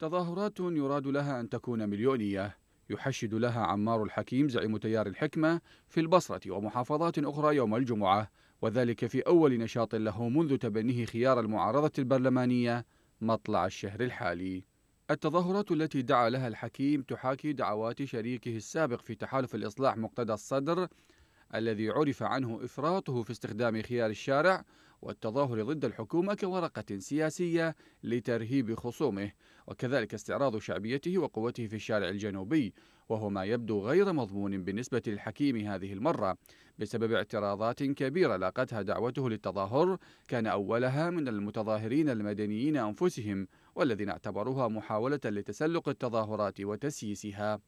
تظاهرات يراد لها أن تكون مليونية يحشد لها عمار الحكيم زعيم تيار الحكمة في البصرة ومحافظات أخرى يوم الجمعة وذلك في أول نشاط له منذ تبنيه خيار المعارضة البرلمانية مطلع الشهر الحالي التظاهرات التي دعا لها الحكيم تحاكي دعوات شريكه السابق في تحالف الإصلاح مقتدى الصدر الذي عرف عنه إفراطه في استخدام خيار الشارع والتظاهر ضد الحكومة كورقة سياسية لترهيب خصومه وكذلك استعراض شعبيته وقوته في الشارع الجنوبي وهو ما يبدو غير مضمون بالنسبة للحكيم هذه المرة بسبب اعتراضات كبيرة لاقتها دعوته للتظاهر كان أولها من المتظاهرين المدنيين أنفسهم والذين اعتبروها محاولة لتسلق التظاهرات وتسييسها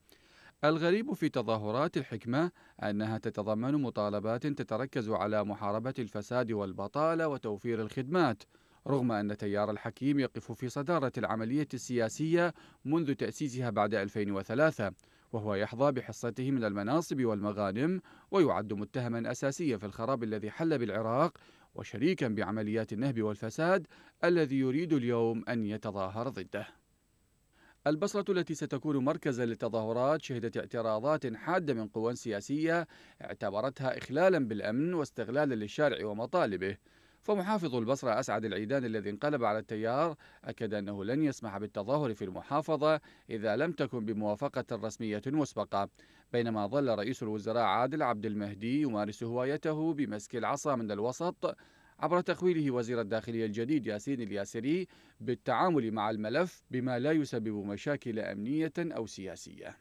الغريب في تظاهرات الحكمة أنها تتضمن مطالبات تتركز على محاربة الفساد والبطالة وتوفير الخدمات، رغم أن تيار الحكيم يقف في صدارة العملية السياسية منذ تأسيسها بعد 2003 وهو يحظى بحصته من المناصب والمغانم ويعد متهما أساسيا في الخراب الذي حل بالعراق وشريكا بعمليات النهب والفساد الذي يريد اليوم أن يتظاهر ضده البصرة التي ستكون مركزا للتظاهرات شهدت اعتراضات حادة من قوى سياسية اعتبرتها إخلالا بالأمن واستغلالا للشارع ومطالبه فمحافظ البصرة أسعد العيدان الذي انقلب على التيار أكد أنه لن يسمح بالتظاهر في المحافظة إذا لم تكن بموافقة رسمية مسبقة بينما ظل رئيس الوزراء عادل عبد المهدي يمارس هوايته بمسك العصا من الوسط عبر تخويله وزير الداخلية الجديد ياسين الياسري بالتعامل مع الملف بما لا يسبب مشاكل أمنية أو سياسية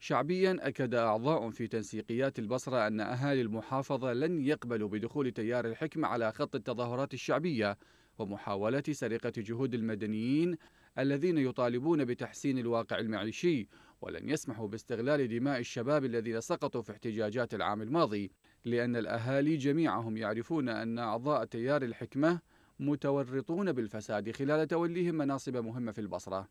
شعبيا أكد أعضاء في تنسيقيات البصرة أن أهالي المحافظة لن يقبلوا بدخول تيار الحكم على خط التظاهرات الشعبية ومحاولة سرقة جهود المدنيين الذين يطالبون بتحسين الواقع المعيشي ولن يسمحوا باستغلال دماء الشباب الذين سقطوا في احتجاجات العام الماضي لأن الأهالي جميعهم يعرفون أن أعضاء تيار الحكمة متورطون بالفساد خلال توليهم مناصب مهمة في البصرة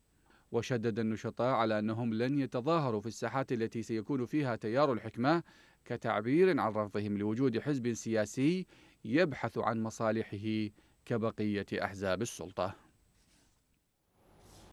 وشدد النشطاء على أنهم لن يتظاهروا في الساحات التي سيكون فيها تيار الحكمة كتعبير عن رفضهم لوجود حزب سياسي يبحث عن مصالحه كبقية أحزاب السلطة